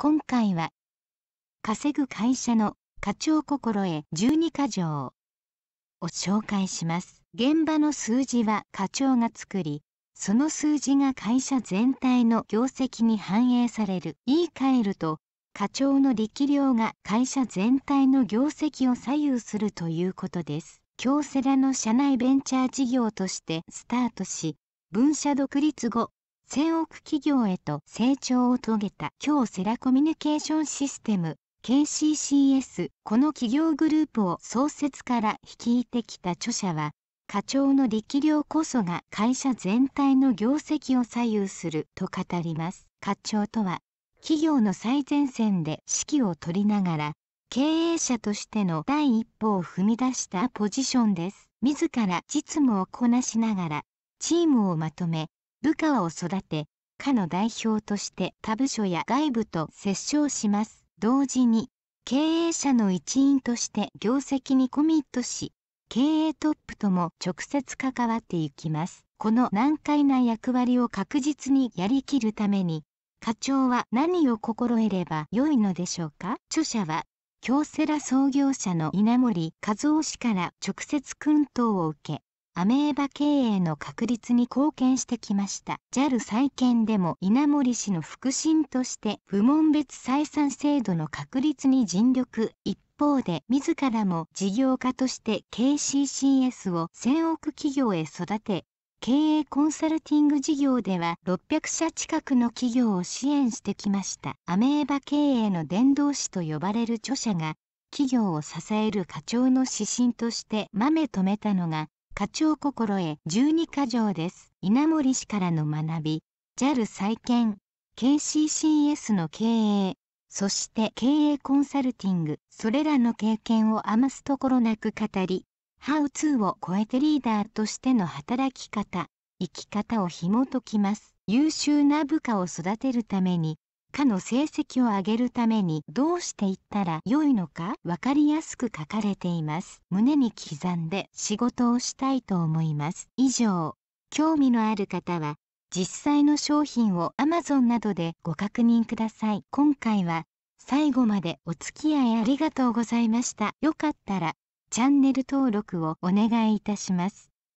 今回は稼ぐ会社の課長心得12か条を紹介します現場の数字は課長が作りその数字が会社全体の業績に反映される言い換えると課長の力量が会社全体の業績を左右するということです京セラの社内ベンチャー事業としてスタートし分社独立後1000億企業へと成長を遂げた京セラコミュニケーションシステム KCCS この企業グループを創設から率いてきた著者は課長の力量こそが会社全体の業績を左右すると語ります課長とは企業の最前線で指揮を取りながら経営者としての第一歩を踏み出したポジションです自ら実務をこなしながらチームをまとめ部下を育て課の代表として他部署や外部と折衝します同時に経営者の一員として業績にコミットし経営トップとも直接関わっていきますこの難解な役割を確実にやりきるために課長は何を心得ればよいのでしょうか著者は京セラ創業者の稲森和夫氏から直接訓導を受けアメーバ経営の確立に貢献してきました JAL 再建でも稲森氏の腹心として部門別採算制度の確立に尽力一方で自らも事業家として KCCS を1000億企業へ育て経営コンサルティング事業では600社近くの企業を支援してきましたアメーバ経営の伝道師と呼ばれる著者が企業を支える課長の指針として豆止めたのが課長心得12課条です。稲森氏からの学び、JAL 再建、KCCS の経営、そして経営コンサルティング、それらの経験を余すところなく語り、ハウツーを超えてリーダーとしての働き方、生き方を紐解きます。優秀な部下を育てるために、科の成績を上げるためにどうしていったら良いのか分かりやすく書かれています胸に刻んで仕事をしたいと思います以上興味のある方は実際の商品を Amazon などでご確認ください今回は最後までお付き合いありがとうございましたよかったらチャンネル登録をお願いいたします